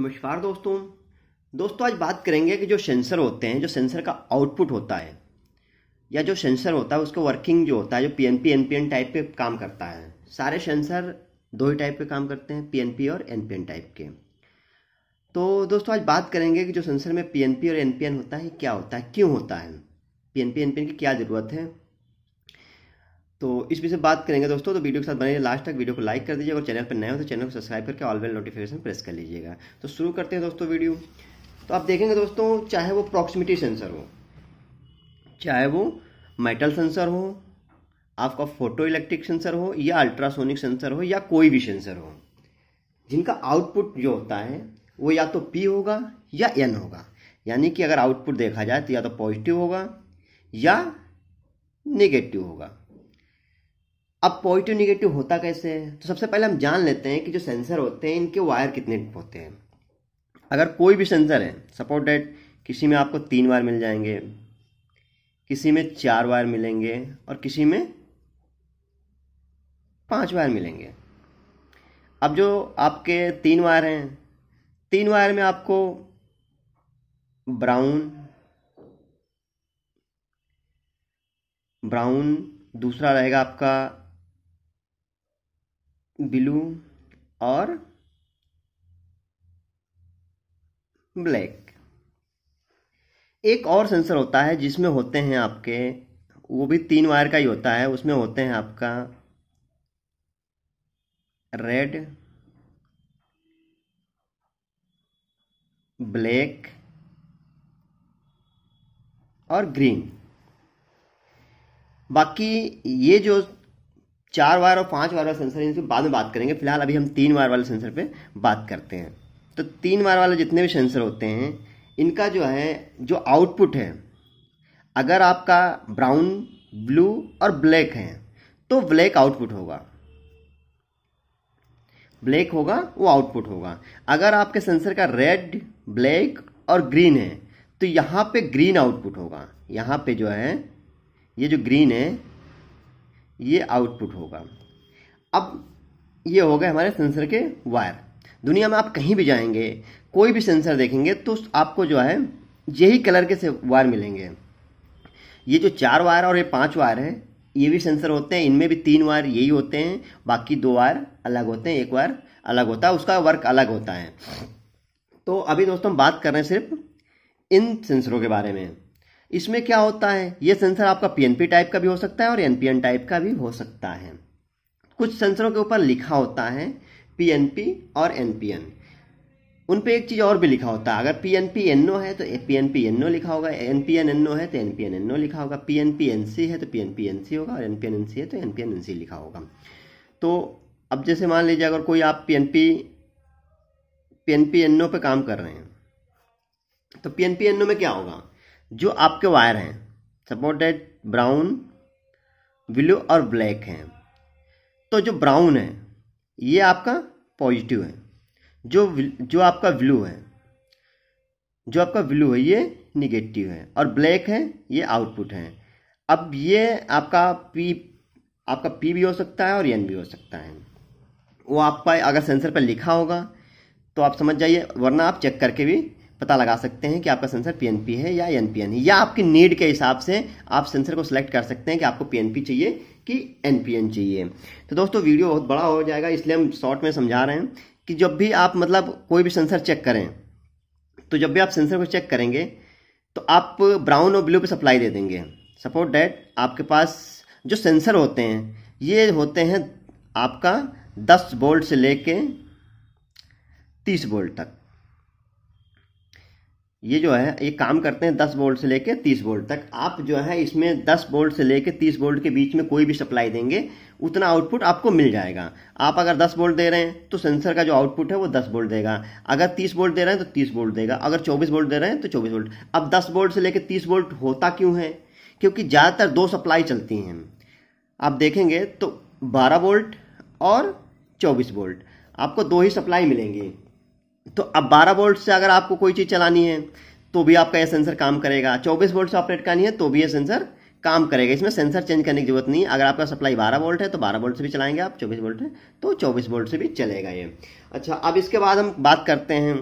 नमस्कार दोस्तों दोस्तों आज बात करेंगे कि जो सेंसर होते हैं जो सेंसर का आउटपुट होता है या जो सेंसर होता है उसका वर्किंग जो होता है जो P N P N P N type के काम करता है सारे सेंसर दो ही टाइप के काम करते हैं पी एन पी और एन पी एन टाइप के तो दोस्तों आज बात करेंगे कि जो सेंसर में पी एन पी और एन पी एन होता है क्या होता है क्यों होता है P N P N P N की क्या ज़रूरत है तो इस विषय बात करेंगे दोस्तों तो वीडियो के साथ बने लास्ट तक वीडियो को लाइक कर दीजिए और चैनल पर नए हो तो चैनल को सब्सक्राइब करके ऑल वेल नोटिफिकेशन प्रेस कर लीजिएगा तो शुरू करते हैं दोस्तों वीडियो तो आप देखेंगे दोस्तों चाहे वो प्रॉक्सिमिटी सेंसर हो चाहे वो मेटल सेंसर हो आपका फोटो इलेक्ट्रिक सेंसर हो या अल्ट्रासोनिक सेंसर हो या कोई भी सेंसर हो जिनका आउटपुट जो होता है वो या तो पी होगा या एन होगा यानी कि अगर आउटपुट देखा जाए तो या तो पॉजिटिव होगा या नेगेटिव होगा अब पॉजिटिव निगेटिव होता कैसे है तो सबसे पहले हम जान लेते हैं कि जो सेंसर होते हैं इनके वायर कितने होते हैं अगर कोई भी सेंसर है सपोर्ट डेट किसी में आपको तीन वायर मिल जाएंगे किसी में चार वायर मिलेंगे और किसी में पांच वायर मिलेंगे अब जो आपके तीन वायर हैं तीन वायर में आपको ब्राउन ब्राउन दूसरा रहेगा आपका ब्लू और ब्लैक एक और सेंसर होता है जिसमें होते हैं आपके वो भी तीन वायर का ही होता है उसमें होते हैं आपका रेड ब्लैक और ग्रीन बाकी ये जो चार वायर और पांच वायर वाला सेंसर इनसे बाद में बात करेंगे फिलहाल अभी हम तीन वायर वाले सेंसर पे बात करते हैं तो तीन वायर वाले जितने भी सेंसर होते हैं इनका जो है जो आउटपुट है अगर आपका ब्राउन ब्लू और ब्लैक है तो ब्लैक आउटपुट होगा ब्लैक होगा वो आउटपुट होगा अगर आपके सेंसर का रेड ब्लैक और ग्रीन है तो यहाँ पे ग्रीन आउटपुट होगा यहाँ पे जो है ये जो ग्रीन है ये आउटपुट होगा अब ये हो गए हमारे सेंसर के वायर दुनिया में आप कहीं भी जाएंगे कोई भी सेंसर देखेंगे तो आपको जो है यही कलर के से वायर मिलेंगे ये जो चार वायर और ये पांच वायर है ये भी सेंसर होते हैं इनमें भी तीन वायर यही होते हैं बाकी दो वायर अलग होते हैं एक वायर अलग होता है उसका वर्क अलग होता है तो अभी दोस्तों हम बात कर रहे हैं सिर्फ इन सेंसरों के बारे में इसमें क्या होता है ये सेंसर आपका पीएनपी टाइप का भी हो सकता है और एनपीएन टाइप का भी हो सकता है कुछ सेंसरों के ऊपर लिखा होता है पीएनपी और एनपीएन उन पे एक चीज़ और भी लिखा होता है अगर P N P N O है तो P N P N O लिखा होगा N P N N O है तो N P N N O लिखा होगा P N P N C है तो P N P N C होगा और N P N N C है तो N P N N C लिखा होगा तो अब जैसे मान लीजिए अगर कोई आप P N P P N P N O पर काम कर रहे हैं तो P N P N O में क्या होगा जो आपके वायर हैं सपोर्टेड ब्राउन ब्लू और ब्लैक हैं तो जो ब्राउन है ये आपका पॉजिटिव है जो जो आपका ब्लू है जो आपका ब्लू है ये निगेटिव है और ब्लैक है ये आउटपुट है अब ये आपका पी आपका पी भी हो सकता है और एन भी हो सकता है वो आपका अगर सेंसर पर लिखा होगा तो आप समझ जाइए वरना आप चेक करके भी पता लगा सकते हैं कि आपका सेंसर पीएनपी है या एनपीएन है या आपकी नीड के हिसाब से आप सेंसर को सिलेक्ट कर सकते हैं कि आपको पीएनपी चाहिए कि एनपीएन चाहिए तो दोस्तों वीडियो बहुत बड़ा हो जाएगा इसलिए हम शॉर्ट में समझा रहे हैं कि जब भी आप मतलब कोई भी सेंसर चेक करें तो जब भी आप सेंसर को चेक करेंगे तो आप ब्राउन और ब्लू पर सप्लाई दे देंगे सपोर्ट डेट आपके पास जो सेंसर होते हैं ये होते हैं आपका दस बोल्ट से कर तीस बोल्ट तक ये जो है ये काम करते हैं दस वोल्ट से लेके तीस वोल्ट तक आप जो है इसमें दस वोल्ट से लेके तीस वोल्ट के बीच में कोई भी सप्लाई देंगे उतना आउटपुट आपको मिल जाएगा आप अगर दस वोल्ट दे रहे हैं तो सेंसर का जो आउटपुट है वो दस वोल्ट देगा अगर तीस वोल्ट दे रहे हैं तो तीस वोल्ट देगा अगर चौबीस वोल्ट दे रहे हैं तो चौबीस वोल्ट अब दस वोल्ट से लेकर तीस वोल्ट होता क्यों है क्योंकि ज़्यादातर दो सप्लाई चलती हैं आप देखेंगे तो बारह वोल्ट और चौबीस वोल्ट आपको दो ही सप्लाई मिलेंगी तो अब 12 वोल्ट से अगर आपको कोई चीज़ चलानी है तो भी आपका यह सेंसर काम करेगा 24 वोल्ट से ऑपरेट करनी है तो भी यह सेंसर काम करेगा इसमें सेंसर चेंज करने की जरूरत नहीं है अगर आपका सप्लाई 12 वोल्ट है तो 12 वोल्ट से भी चलाएंगे आप 24 वोल्ट है तो 24 वोल्ट से भी चलेगा ये अच्छा अब इसके बाद हम बात करते हैं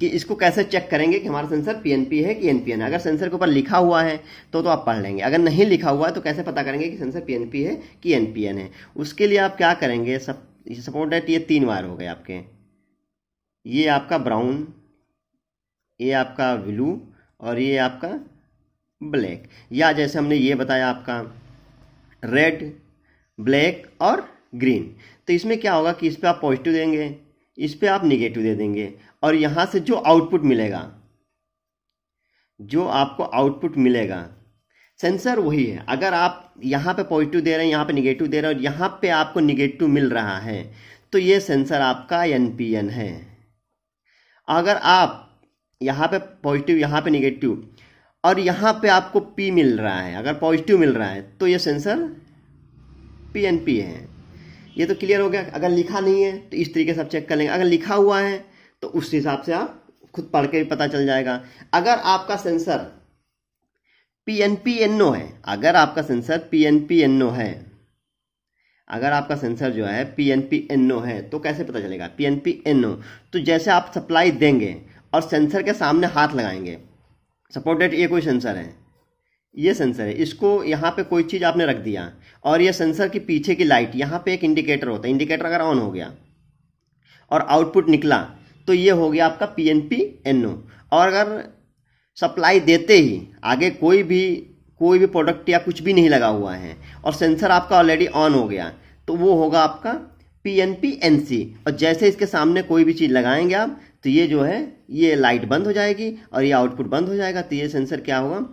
कि इसको कैसे चेक करेंगे कि हमारा सेंसर पीएनपी है कि एनपीएन है अगर सेंसर के ऊपर लिखा हुआ है तो तो आप पढ़ लेंगे अगर नहीं लिखा हुआ है तो कैसे पता करेंगे कि सेंसर पीएनपी है कि एनपीएन है उसके लिए आप क्या करेंगे सब सपोर्ट डेट ये तीन वायर हो गए आपके ये आपका ब्राउन ये आपका ब्लू और ये आपका ब्लैक या जैसे हमने ये बताया आपका रेड ब्लैक और ग्रीन तो इसमें क्या होगा कि इस पर आप पॉजिटिव देंगे इस पर आप निगेटिव दे देंगे और यहाँ से जो आउटपुट मिलेगा जो आपको आउटपुट मिलेगा सेंसर वही है अगर आप यहाँ पे पॉजिटिव दे रहे हैं यहाँ पे निगेटिव दे रहे हैं और यहाँ पे आपको निगेटिव मिल रहा है तो ये सेंसर आपका एन है अगर आप यहाँ पे पॉजिटिव यहाँ पे निगेटिव और यहाँ पे आपको पी मिल रहा है अगर पॉजिटिव मिल रहा है तो ये सेंसर पी एन पी है ये तो क्लियर हो गया अगर लिखा नहीं है तो इस तरीके से आप चेक कर लेंगे अगर लिखा हुआ है तो उस हिसाब से आप खुद पढ़ के भी पता चल जाएगा अगर आपका sensor P N P N O है अगर आपका sensor P N P N O है अगर आपका सेंसर जो है P N P N O है तो कैसे पता चलेगा P N P N O तो जैसे आप सप्लाई देंगे और सेंसर के सामने हाथ लगाएंगे सपोर्टेड ये कोई सेंसर है ये सेंसर है इसको यहाँ पे कोई चीज़ आपने रख दिया और ये सेंसर की पीछे की लाइट यहाँ पे एक इंडिकेटर होता है इंडिकेटर अगर ऑन हो गया और आउटपुट निकला तो ये हो गया आपका P N P N O और अगर सप्लाई देते ही आगे कोई भी कोई भी प्रोडक्ट या कुछ भी नहीं लगा हुआ है और सेंसर आपका ऑलरेडी ऑन हो गया तो वो होगा आपका P N P N C और जैसे इसके सामने कोई भी चीज़ लगाएंगे आप तो ये जो है ये लाइट बंद हो जाएगी और ये आउटपुट बंद हो जाएगा तो ये सेंसर क्या होगा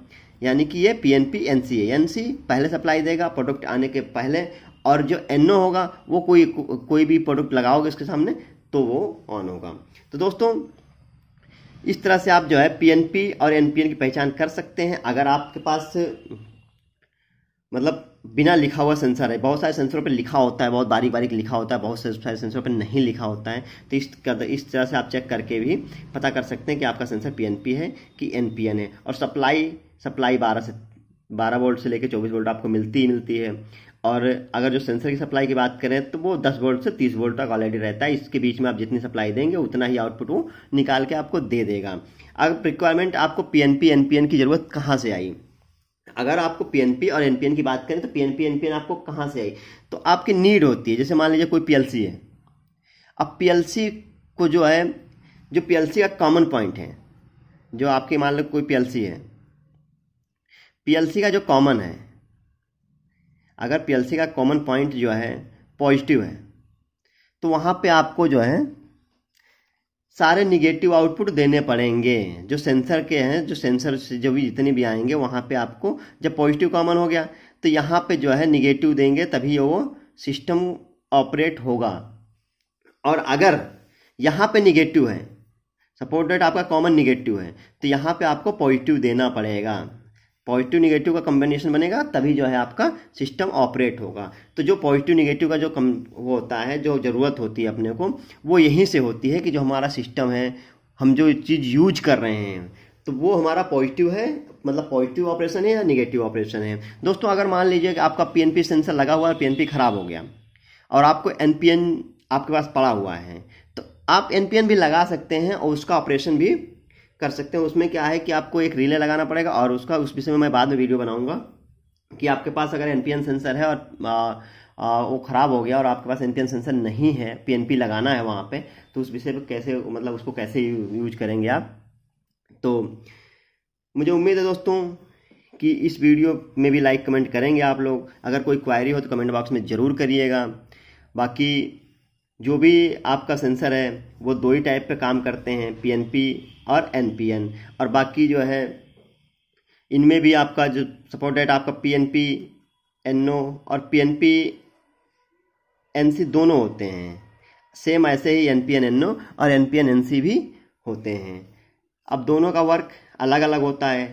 यानी कि ये P N P N C है एन सी पहले सप्लाई देगा प्रोडक्ट आने के पहले और जो एन ओ होगा वो कोई को, कोई भी प्रोडक्ट लगाओगे इसके सामने तो वो ऑन होगा तो दोस्तों इस तरह से आप जो है पीएनपी और एनपीएन की पहचान कर सकते हैं अगर आपके पास मतलब बिना लिखा हुआ सेंसर है बहुत सारे सेंसरों पर लिखा होता है बहुत बारीक बारीक लिखा होता है बहुत सारे सेंसरों पर नहीं लिखा होता है तो इस कर, इस तरह से आप चेक करके भी पता कर सकते हैं कि आपका सेंसर पीएनपी है कि एनपीएन है और सप्लाई सप्लाई बारह से बारह वोल्ट से लेकर चौबीस वोल्ट आपको मिलती ही मिलती है और अगर जो सेंसर की सप्लाई की बात करें तो वो 10 वोल्ट से 30 वोल्ट तक ऑलरेडी रहता है इसके बीच में आप जितनी सप्लाई देंगे उतना ही आउटपुट वो निकाल के आपको दे देगा अब रिक्वायरमेंट आपको पी एन की ज़रूरत कहाँ से आई अगर आपको पी और एन की बात करें तो पी एन आपको कहाँ से आई तो आपकी नीड होती है जैसे मान लीजिए कोई पी है अब पी को जो है जो पी का कॉमन पॉइंट है जो आपके मान लो कोई पी है पी का जो कॉमन है अगर पीएलसी का कॉमन पॉइंट जो है पॉजिटिव है तो वहाँ पे आपको जो है सारे निगेटिव आउटपुट देने पड़ेंगे जो सेंसर के हैं जो सेंसर से जो भी जितने भी आएंगे वहाँ पे आपको जब पॉजिटिव कॉमन हो गया तो यहाँ पे जो है निगेटिव देंगे तभी वो सिस्टम ऑपरेट होगा और अगर यहाँ पे निगेटिव है सपोर्ट डेट आपका कॉमन निगेटिव है तो यहाँ पे आपको पॉजिटिव देना पड़ेगा पॉजिटिव निगेटिव का कम्बिनेशन बनेगा तभी जो है आपका सिस्टम ऑपरेट होगा तो जो पॉजिटिव निगेटिव का जो कम वो होता है जो ज़रूरत होती है अपने को वो यहीं से होती है कि जो हमारा सिस्टम है हम जो चीज़ यूज कर रहे हैं तो वो हमारा पॉजिटिव है मतलब पॉजिटिव ऑपरेशन है या निगेटिव ऑपरेशन है दोस्तों अगर मान लीजिए कि आपका पी सेंसर लगा हुआ है पी ख़राब हो गया और आपको एन आपके पास पड़ा हुआ है तो आप एन भी लगा सकते हैं और उसका ऑपरेशन भी कर सकते हैं उसमें क्या है कि आपको एक रिले लगाना पड़ेगा और उसका उस विषय में मैं बाद में वीडियो बनाऊंगा कि आपके पास अगर एनपीएन सेंसर है और आ, आ, वो ख़राब हो गया और आपके पास एनपीएन सेंसर नहीं है पीएनपी लगाना है वहाँ पे तो उस विषय पर कैसे मतलब उसको कैसे यूज करेंगे आप तो मुझे उम्मीद है दोस्तों कि इस वीडियो में भी लाइक कमेंट करेंगे आप लोग अगर कोई क्वायरी हो तो कमेंट बॉक्स में ज़रूर करिएगा बाकी जो भी आपका सेंसर है वो दो ही टाइप पे काम करते हैं पीएनपी और एन पी एन और बाकी जो है इनमें भी आपका जो सपोर्ट डेट आपका P N P N O और P N P N C दोनों होते हैं सेम ऐसे ही N P N N O और N P N N C भी होते हैं अब दोनों का वर्क अलग अलग होता है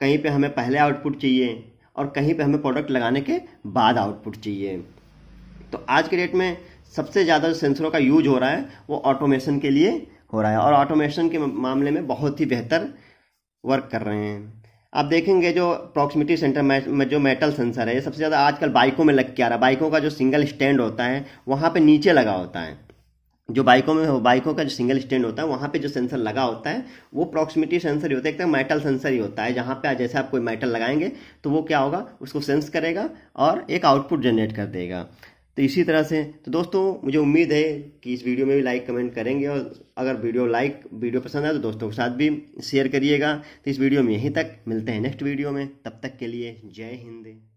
कहीं पे हमें पहले आउटपुट चाहिए और कहीं पे हमें प्रोडक्ट लगाने के बाद आउटपुट चाहिए तो आज के डेट में सबसे ज़्यादा जो सेंसरों का यूज हो रहा है वो ऑटोमेशन के लिए हो रहा है और ऑटोमेशन के मामले में बहुत ही बेहतर वर्क कर रहे हैं आप देखेंगे जो प्रॉक्सिमिटी सेंटर में जो मेटल सेंसर है ये सबसे ज़्यादा आजकल बाइकों में लग के आ रहा है बाइकों का जो सिंगल स्टैंड होता है वहाँ पे नीचे लगा होता है जो बाइकों में हो बाइकों का जो सिंगल स्टैंड होता है वहाँ पे जो सेंसर लगा होता है वो प्रॉक्सिमिटी सेंसर ही होता है एक तरह मेटल सेंसर ही होता है जहाँ पे जैसे आप कोई मेटल लगाएंगे तो वो क्या होगा उसको सेंस करेगा और एक आउटपुट जनरेट कर देगा तो इसी तरह से तो दोस्तों मुझे उम्मीद है कि इस वीडियो में भी लाइक कमेंट करेंगे और अगर वीडियो लाइक वीडियो पसंद आए तो दोस्तों के साथ भी शेयर करिएगा तो इस वीडियो में यहीं तक मिलते हैं नेक्स्ट वीडियो में तब तक के लिए जय हिंद